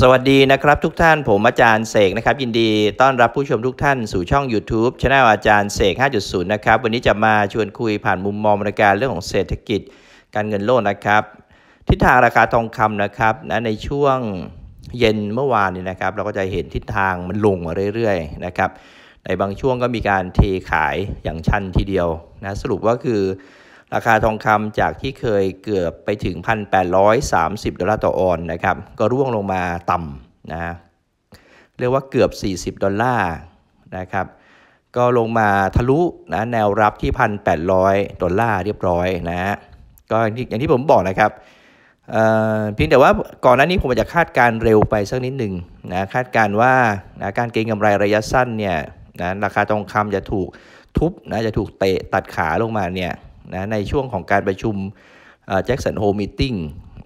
สวัสดีนะครับ ทุกท่านผมอาจารย์เสกนะครับยินดี ต้อนรับผู้ชมทุกท่าน สู่ช่อง YouTube ชา n e l อาจารย์เสก5.0นะครับวันนี้จะมาชวนคุยผ่านมุมมองบริการเรื่องของเศรษฐกิจการเงินโลกนะครับ ทิศทางราคาทองคำนะครับนะในช่วงเย็นเมื่อวานนี้นะครับ เราก็จะเห็นทิศทางมันลงมาเรื่อยๆนะครับในบางช่วงก็มีการเทขายอย่างชันทีเดียวนะสรุปว่าคือราคาทองคำจากที่เคยเกือบไปถึง 1,830ดอลลาร์ต่อออนนะครับ ก็ร่วงลงมาต่ำนะ เรียกว่าเกือบ40ดอลลาร์นะครับ ก็ลงมาทะลุนะแนวรับที่ 1,800ดอลลาร์เรียบร้อยนะะก็อย่างที่ผมบอกนะครับเพียงแต่ว่าก่อนหน้านี้ผมอาจจะคาดการเร็วไปสักนิดหนึ่งนะ คาดการว่านะการเก็งกำไรระยะสั้นเนี่ยนะราคาทองคำจะถูกทุบนะ จะถูกเตะตัดขาลงมาเนี่ยนะในช่วงของการประชุมแจ็คสันโฮมิทติ้ง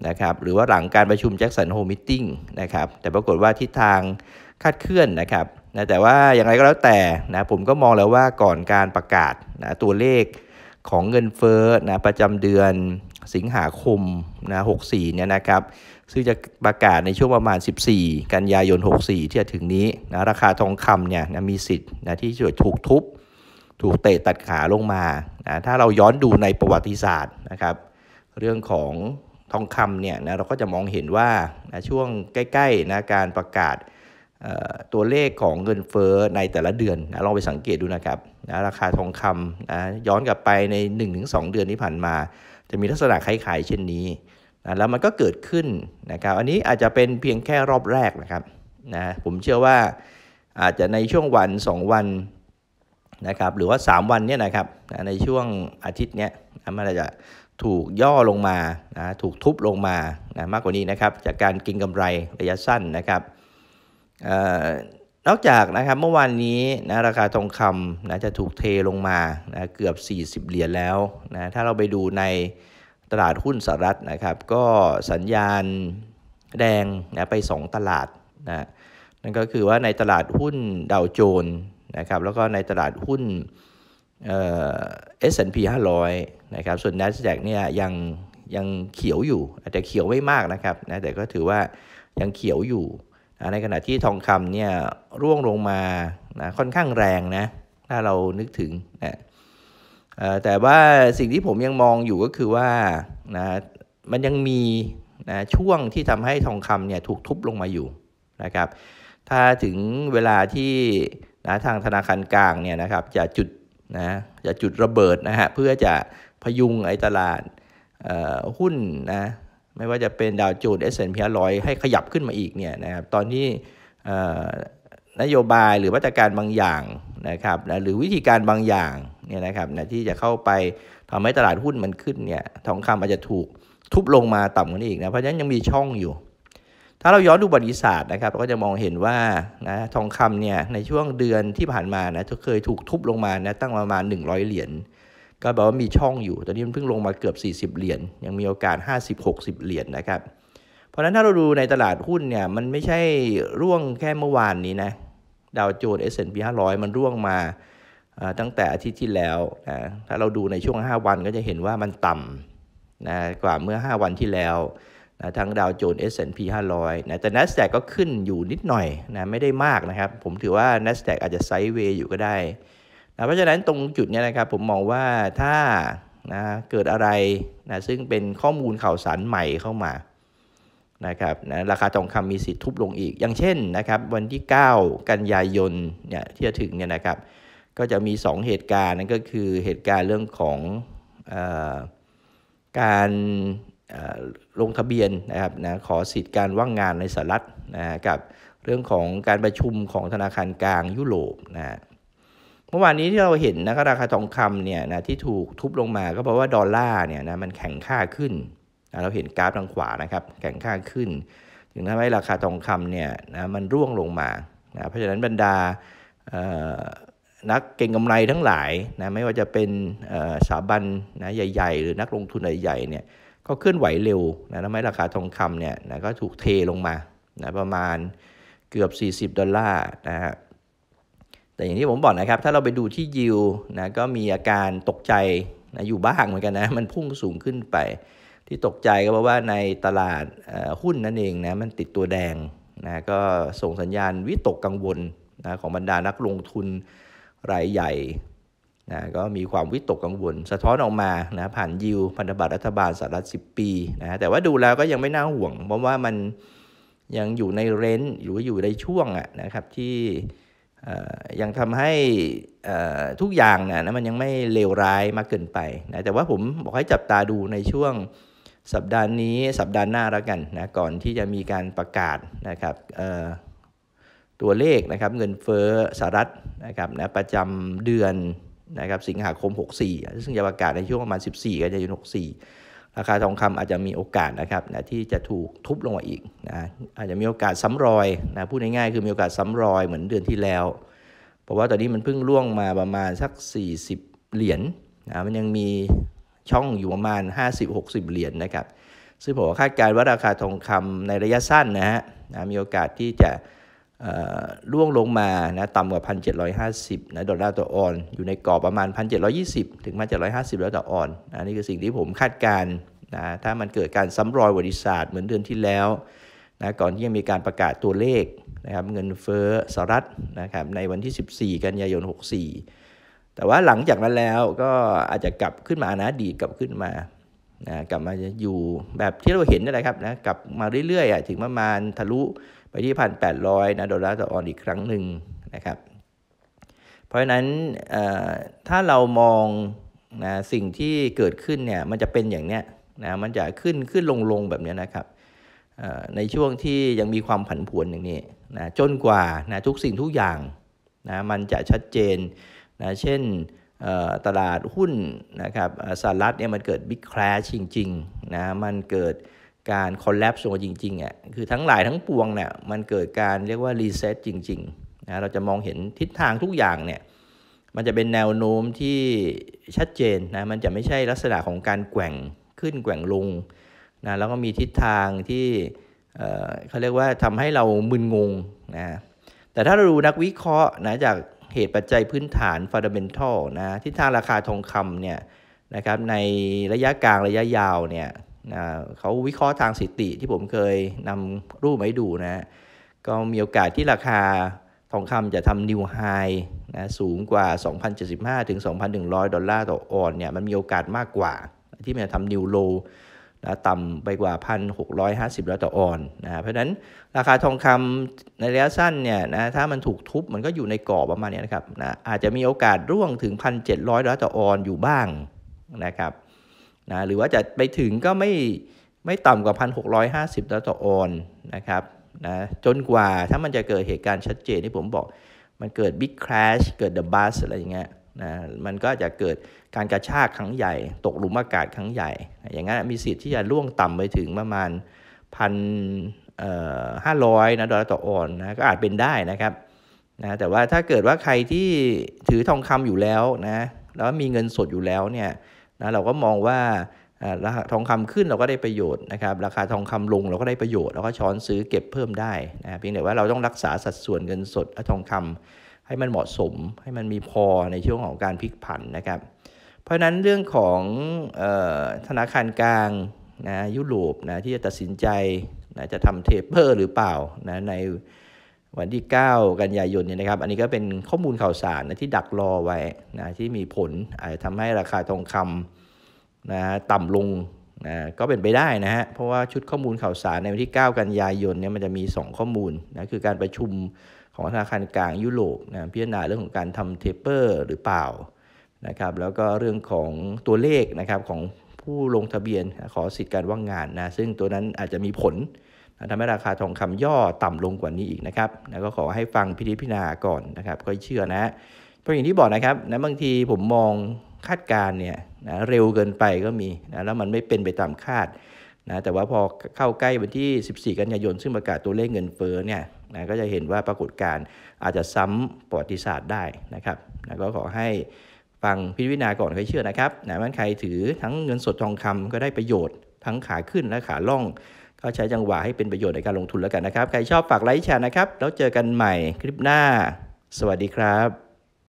นะครับหรือว่าหลังการประชุมแจ็คสันโฮมิทติ้งนะครับแต่ปรากฏว่าทิศทางคาดเคลื่อนนะครับนะแต่ว่าอย่างไรก็แล้วแต่นะผมก็มองแล้วว่าก่อนการประกาศนะตัวเลขของเงินเฟ้อนะประจำเดือนสิงหาคมนะ64เนี่ยนะครับซึ่งจะประกาศในช่วงประมาณ 14 กันยายน 64 ที่จะถึงนี้นะราคาทองคำเนี่ยนะมีสิทธิ์นะที่จะถูกทุบถูกเตะตัดขาลงมานะถ้าเราย้อนดูในประวัติศาสตร์นะครับ เรื่องของทองคำเนี่ยนะเราก็จะมองเห็นว่านะช่วงใกล้ๆนะการประกาศตัวเลขของเงินเฟอ้อในแต่ละเดือนนะลองไปสังเกตดูนะครับนะราคาทองคำนะย้อนกลับไปใน 1-2 เดือนที่ผ่านมา จะมีลักษณะคล้าย ๆ เช่นนี้นะแล้วมันก็เกิดขึ้นนะครับอันนี้อาจจะเป็นเพียงแค่รอบแรกนะครับนะผมเชื่อว่าอาจจะในช่วงวัน 2 วันนะครับหรือว่า 3 วันเนี่ยนะครับในช่วงอาทิตย์เนี้ยมันอาจจะถูกย่อลงมานะถูกทุบลงมานะมากกว่านี้นะครับจากการกินกำไรระยะสั้นนะครับนอกจากนะครับเมื่อวานนี้นะราคาทองคำนะจะถูกเทลงมานะเกือบ 40 เหรียญแล้วนะถ้าเราไปดูในตลาดหุ้นสหรัฐนะครับก็สัญญาณแดงนะไป 2 ตลาดนะนั่นก็คือว่าในตลาดหุ้นดาวโจนนะครับแล้วก็ในตลาดหุ้นเอสแอนด์พีห้าร้อยนะครับส่วน n a s d a q เนี่ยยังยังเขียวอยู่ อาจจะเขียวไม่มากนะครับนะแต่ก็ถือว่ายังเขียวอยู่นะในขณะที่ทองคำเนี่ยร่วงลงมานะค่อนข้างแรงนะ ถ้าเรานึกถึงนะแต่ว่าสิ่งที่ผมยังมองอยู่ก็คือว่านะมันยังมีนะช่วงที่ทำให้ทองคำเนี่ยถูกทุบลงมาอยู่นะครับถ้าถึงเวลาที่นะทางธนาคารกลางเนี่ยนะครับจะจุดนะจะจุดระเบิดนะฮะเพื่อจะพยุงไอ้ตลาดหุ้นนะไม่ว่าจะเป็นดาวโจนส์เอสเซน์พีร้อยให้ขยับขึ้นมาอีกเนี่ยนะครับตอนนี้นโยบายหรือมาตรการบางอย่างนะครับนะหรือวิธีการบางอย่างเนี่ยนะครับนะที่จะเข้าไปทำให้ตลาดหุ้นมันขึ้นเนี่ยทองคำอาจจะถูกทุบลงมาต่ำกว่านี้อีกนะเพราะฉะนั้นยังมีช่องอยู่ถ้าเราย้อนดูประวัติศาสตร์นะครับเราก็จะมองเห็นว่านะทองคำเนี่ยในช่วงเดือนที่ผ่านมานะเคยถูกทุบลงมานะตั้งประมาณ 100 เหรียญก็แปลว่ามีช่องอยู่ ตอนนี้มันเพิ่งลงมาเกือบ 40 เหรียญยังมีโอกาส 50-60 เหรียญนะครับ เพราะฉะนั้นถ้าเราดูในตลาดหุ้นเนี่ยมันไม่ใช่ร่วงแค่เมื่อวานนี้นะดาวโจนส์เอสาร้อยมันร่วงมาตั้งแต่อาทิตย์ที่แล้วนะถ้าเราดูในช่วง 5 วันก็จะเห็นว่ามันต่ำนะกว่าเมื่อ 5 วันที่แล้วนะทั้งดาวโจนส์ S&P 500นะแต่ NASDAQ ก็ขึ้นอยู่นิดหน่อยนะไม่ได้มากนะครับ ผมถือว่า NASDAQ อาจจะไซด์เวย์อยู่ก็ได้นะเพราะฉะนั้นตรงจุดนี้นะครับผมมองว่าถ้านะเกิดอะไรนะซึ่งเป็นข้อมูลข่าวสารใหม่เข้ามานะครับนะราคาทองคำมีสิทธิ์ทุบลงอีก อย่างเช่นนะครับวันที่ 9 กันยายนเนี่ยที่จะถึงเนี่ยนะครับก็จะมี 2 เหตุการณ์ นั่นก็คือเหตุการณ์เรื่องของอการลงทะเบียนนะครับนะขอสิทธิ์การว่างงานในสหรัฐนะกับเรื่องของการประชุมของธนาคารกลางยุโรปนะเมื่อวานนี้ที่เราเห็นนะราคาทองคำเนี่ยนะที่ถูกทุบลงมา ก็เพราะว่าดอลลาร์เนี่ยนะมันแข็งค่าขึ้นนะเราเห็นกราฟทางขวานะครับแข็งค่าขึ้นถึงทำให้ราคาทองคำเนี่ยนะมันร่วงลงมานะเพราะฉะนั้นบรรดานักเก่งกำไรทั้งหลายนะไม่ว่าจะเป็นสถาบันนะใหญ่ ๆ หรือนักลงทุนใหญ่ๆเนี่ยก็เคลื่อนไหวเร็วนะทำให้ราคาทองคำเนี่ยนะก็ถูกเทลงมานะประมาณเกือบ 40 ดอลลาร์นะฮะแต่อย่างที่ผมบอกนะครับ ถ้าเราไปดูที่ยิวนะก็มีอาการตกใจนะอยู่บ้างเหมือนกันนะ มันพุ่งสูงขึ้นไป ที่ตกใจก็เพราะว่าในตลาดหุ้นนั่นเองนะมันติดตัวแดงนะก็ส่งสัญญาณวิตกกังวลนะของบรรดานักลงทุนรายใหญ่นะก็มีความวิตกกังวล สะท้อนออกมานะผ่านยิวพันธบัตรรัฐบาลสหรัฐ10 ปีนะแต่ว่าดูแล้วก็ยังไม่น่าห่วง เพราะว่ามันยังอยู่ในเรนจ์หรืออยู่ในช่วงนะครับที่ยังทำให้ทุกอย่างนะมันยังไม่เลวร้ายมากเกินไปนะแต่ว่าผมบอกให้จับตาดูในช่วงสัปดาห์นี้สัปดาห์หน้าแล้วกันนะก่อนที่จะมีการประกาศนะครับตัวเลขนะครับ เงินเฟ้อสหรัฐนะครับนะประจำเดือนนะครับสิงหาคม64ซึ่งจะประกาศในช่วงประมาณ 14กันยายน64 ราคาทองคำอาจจะมีโอกาสนะครับนะที่จะถูกทุบลงมาอีกนะอาจจะมีโอกาสซ้ำรอยนะพูดง่ายๆคือมีโอกาสซ้ำรอยเหมือนเดือนที่แล้ว เพราะว่าตอนนี้มันเพิ่งล่วงมาประมาณสัก 40 เหรียญนะมันยังมีช่องอยู่ประมาณ50-60 เหรียญนนะครับ ซึ่งผมคาดการณ์ว่าราคาทองคำในระยะสั้นนะฮะนะมีโอกาสที่จะร่วงลงมานะต่ำกว่า 1,750 นะ ดอลลาร์ต่อออน อยู่ในกรอบประมาณ 1,720 ถึง1,750แล้วต่อออนนะนี่คือสิ่งที่ผมคาดการณ์นะถ้ามันเกิดการซ้ำรอยรวัติศาสตร์เหมือนเดือนที่แล้วนะก่อนที่จะมีการประกาศตัวเลขนะครับเงินเฟ้อสหรัฐนะครับในวันที่ 14 กันยายน 64 แต่ว่าหลังจากนั้นแล้วก็อาจจะกลับขึ้นมานะ ดีกลับขึ้นมานะกลับมาอยู่แบบที่เราเห็นนะครับนะ กลับมาเรื่อยๆ ถึงประมาณทะลุไปที่พันแปดร้อยนะดอลลาร์ต่อออนอีกครั้งหนึ่งนะครับเพราะฉะนั้นถ้าเรามองนะสิ่งที่เกิดขึ้นเนี่ยมันจะเป็นอย่างเนี้ยนะมันจะขึ้นขึ้นลงลงแบบนี้นะครับในช่วงที่ยังมีความผันผวนอย่างนี้นะจนกว่านะทุกสิ่งทุกอย่างนะมันจะชัดเจนนะเช่นตลาดหุ้นนะครับสหรัฐเนี่ยมันเกิดบิ๊กแคลชจริงๆนะมันเกิดการคอลแลปโซจริงๆอ่ะคือทั้งหลายทั้งปวงเนี่ย มันเกิดการเรียกว่ารีเซ็ตจริงๆ นะ เราจะมองเห็นทิศทางทุกอย่างเนี่ย มันจะเป็นแนวโน้มที่ชัดเจนนะ มันจะไม่ใช่ลักษณะของการแกว่งขึ้นแกว่งลงนะ แล้วก็มีทิศทางที่ เขาเรียกว่าทำให้เรามึนงงนะ แต่ถ้าเราดูนักวิเคราะห์นะจากเหตุปัจจัยพื้นฐานฟันดัมเบลทัลนะ ทิศทางราคาทองคำเนี่ยนะครับ ในระยะกลางระยะยาวเนี่ยนะเขาวิเคราะห์ทางสถิติที่ผมเคยนำรูปมาให้ดูนะก็มีโอกาสที่ราคาทองคำจะทำนิวไฮนะสูงกว่า 2,075 ถึง 2,100 ดอลลาร์ต่อออนเนี่ยมันมีโอกาสมากกว่า ที่มันจะทำนิวโลนะต่ำไปกว่า 1,650ดอลลาร์ต่อออนนะเพราะะนั้นราคาทองคำในระยะสั้นเนี่ยนะถ้ามันถูกทุบมันก็อยู่ในกรอบประมาณนี้นะครับนะอาจจะมีโอกาสร่วงถึง 1,700ดอลลาร์ต่อออนอยู่บ้างนะครับนะหรือว่าจะไปถึงก็ไม่ไม่ต่ำกว่า 1,650ดอลลาร์ต่อออนนะครับนะจนกว่าถ้ามันจะเกิดเหตุการณ์ชัดเจนที่ผมบอกมันเกิด Big Crash เกิด The b u s อะไรอย่างเงี้ยนะมันก็จะเกิดการกระชากครั้งใหญ่ ตกหลุมอากาศครั้งใหญ่ อย่างงั้นมีสิทธิ์ที่จะล่วงต่ำไปถึงประมาณพันห้าร้อยนะดอลลาร์ต่อออนนะก็อาจเป็นได้นะครับนะแต่ว่าถ้าเกิดว่าใครที่ถือทองคำอยู่แล้วนะแล้วมีเงินสดอยู่แล้วเนี่ยนะเราก็มองว่าราคาทองคำขึ้นเราก็ได้ประโยชน์นะครับราคาทองคำลงเราก็ได้ประโยชน์เราก็ช้อนซื้อเก็บเพิ่มได้นะเพียงแต่ว่าเราต้องรักษาสัดส่วนเงินสดและทองคำให้มันเหมาะสมให้มันมีพอในช่วงของการพลิกผันนะครับเพราะฉะนั้นเรื่องของออธนาคารกลางนะยุโรปนะที่จะตัดสินใจนะจะทำเทปเปอร์หรือเปล่านะในวันที่ 9 กันยายนเนี่ยนะครับอันนี้ก็เป็นข้อมูลข่าวสารนะที่ดักรอไว้นะที่มีผลอาจจะทำให้ราคาทองคำนะต่ำลงนะก็เป็นไปได้นะฮะเพราะว่าชุดข้อมูลข่าวสารในวันที่ 9 กันยายนเนี่ยมันจะมี 2 ข้อมูลนะคือการประชุมของธนาคารกลางยุโรปนะพิจารณาเรื่องของการทำเทปเปอร์ หรือเปล่านะครับแล้วก็เรื่องของตัวเลขนะครับของผู้ลงทะเบียนขอสิทธิ์การว่างงานนะซึ่งตัวนั้นอาจจะมีผลทำให้ราคาทองคำย่อต่ำลงกว่านี้อีกนะครับนะก็ขอให้ฟังพิจีพิารณาก่อนนะครับก็เชื่อนะเพราะอย่างที่บอกนะครับ นะบางทีผมมองคาดการเนี่ยนะเร็วเกินไปก็มีนะแล้วมันไม่เป็นไปตามคาดนะแต่ว่าพอเข้าใกล้วันที่ 14 กันยายนซึ่งประกาศตัวเลขเงินเฟ้อเนี่ยนะก็จะเห็นว่าปรากฏการณ์อาจจะซ้ำประวัติศาสตร์ได้นะครับนะก็ขอให้ฟังพิจารณาก่อนใครเชื่อนะครับนะมันใครถือทั้งเงินสดทองคำก็ได้ประโยชน์ทั้งขาขึ้นและขาล่องก็ใช้จังหวะให้เป็นประโยชน์ในการลงทุนแล้วกันนะครับ ใครชอบฝากไลค์แชร์นะครับ แล้วเจอกันใหม่คลิปหน้า สวัสดีครับ